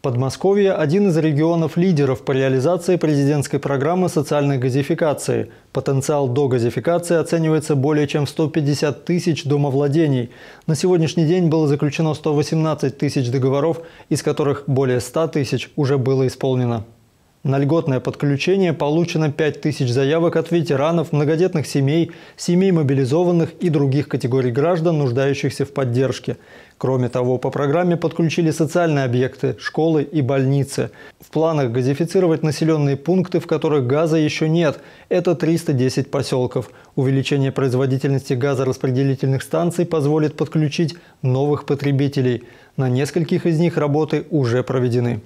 Подмосковье – один из регионов-лидеров по реализации президентской программы социальной газификации. Потенциал до газификации оценивается более чем в 150 тысяч домовладений. На сегодняшний день было заключено 118 тысяч договоров, из которых более 100 тысяч уже было исполнено. На льготное подключение получено 5000 заявок от ветеранов, многодетных семей, семей мобилизованных и других категорий граждан, нуждающихся в поддержке. Кроме того, по программе подключили социальные объекты, школы и больницы. В планах газифицировать населенные пункты, в которых газа еще нет. Это 310 поселков. Увеличение производительности газораспределительных станций позволит подключить новых потребителей. На нескольких из них работы уже проведены.